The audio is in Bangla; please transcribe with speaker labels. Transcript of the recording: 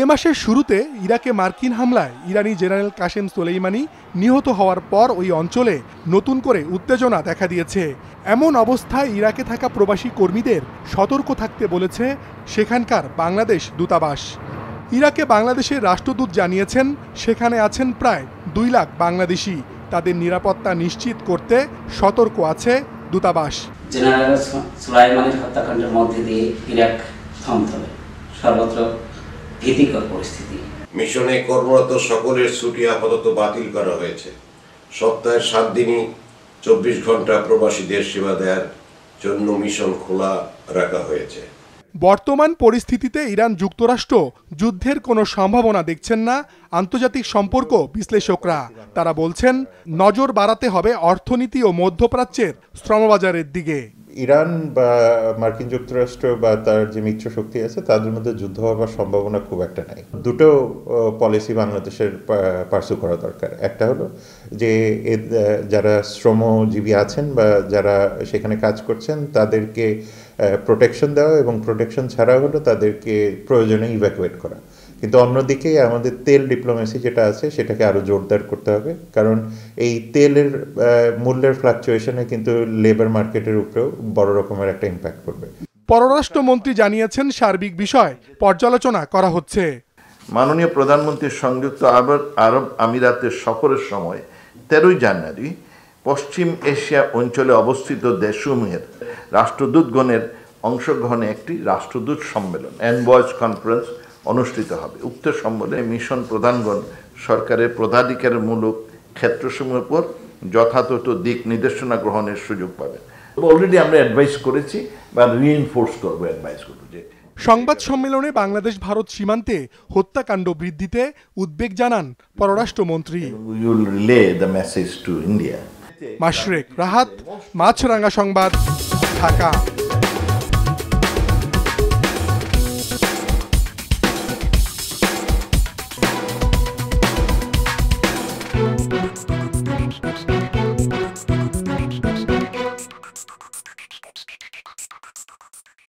Speaker 1: এ মাসের শুরুতে ইরাকে মার্কিন হামলায় ইরানি জেনারেল কাশেম সোলেইমানি নিহত হওয়ার পর ওই অঞ্চলে নতুন করে উত্তেজনা দেখা দিয়েছে এমন অবস্থায় ইরাকে থাকা প্রবাসী কর্মীদের সতর্ক থাকতে বলেছে সেখানকার বাংলাদেশ দূতাবাস ইরাকে বাংলাদেশের রাষ্ট্রদূত জানিয়েছেন সেখানে আছেন প্রায় দুই লাখ বাংলাদেশি তাদের নিরাপত্তা নিশ্চিত করতে সতর্ক আছে দূতাবাস জেনারেল
Speaker 2: সুলাইমানের হত্যাকাণ্ডের মধ্যে দিয়ে ইরাক থমথমে সর্বত্র ভীতিকর পরিস্থিতি মিশনে কর্মরত সকলের ছুটি আপাতত বাতিল করা হয়েছে সপ্তাহের সাত দিনই চব্বিশ ঘন্টা প্রবাসীদের সেবা দেওয়ার জন্য মিশন খোলা রাখা হয়েছে
Speaker 1: বর্তমান পরিস্থিতিতে ইরান যুক্তরাষ্ট্র যুদ্ধের কোনো সম্ভাবনা দেখছেন না আন্তর্জাতিক সম্পর্ক বিশ্লেষকরা তারা বলছেন নজর বাড়াতে হবে অর্থনীতি ও মধ্যপ্রাচ্যের শ্রমবাজারের দিকে
Speaker 3: ইরান বা মার্কিন যুক্তরাষ্ট্র বা তার যে মিত্র শক্তি আছে তাদের মধ্যে যুদ্ধ হওয়ার সম্ভাবনা খুব একটা নাই দুটো পলিসি বাংলাদেশের পার্সু করা দরকার একটা হলো যে যারা শ্রমজীবী আছেন বা যারা সেখানে কাজ করছেন তাদেরকে প্রোটেকশন দেওয়া এবং প্রোটেকশন ছাড়া হলো তাদেরকে প্রয়োজনে ইভ্যাকুয়েট করা কিন্তু অন্যদিকে আমাদের তেল ডিপ্লোমেসি যেটা আছে সেটাকে আরও জোরদার করতে হবে কারণ এই তেলের মূল্যের ফ্লাকচুয়েশনে কিন্তু লেবার মার্কেটের উপরেও বড় রকমের একটা ইম্প্যাক্ট করবে
Speaker 1: পররাষ্ট্রমন্ত্রী জানিয়েছেন সার্বিক বিষয় পর্যালোচনা করা হচ্ছে
Speaker 3: মাননীয় প্রধানমন্ত্রীর সংযুক্ত আরব আরব
Speaker 2: আমিরাতের সফরের সময় তেরোই জানুয়ারি পশ্চিম এশিয়া অঞ্চলে অবস্থিত দেশসমূহের রাষ্ট্রদূতগণের অংশগ্রহণে একটি রাষ্ট্রদূত সম্মেলন অ্যান্ড ভয়েস কনফারেন্স অনুষ্ঠিত হবে উক্ত সম্বন্ধে মিশন প্রধানগণ সরকারের প্রধাধিকারমূলক ক্ষেত্রসমূহের উপর যথাযথ দিক নির্দেশনা গ্রহণের সুযোগ পাবেন অলরেডি আমরা অ্যাডভাইস করেছি বা রিএনফোর্স করবো অ্যাডভাইস করবো যে
Speaker 1: সংবাদ সম্মেলনে বাংলাদেশ ভারত সীমান্তে হত্যাকাণ্ড বৃদ্ধিতে উদ্বেগ জানান পররাষ্ট্রমন্ত্রী রাহাত মাছরাঙ্গা সংবাদ ঢাকা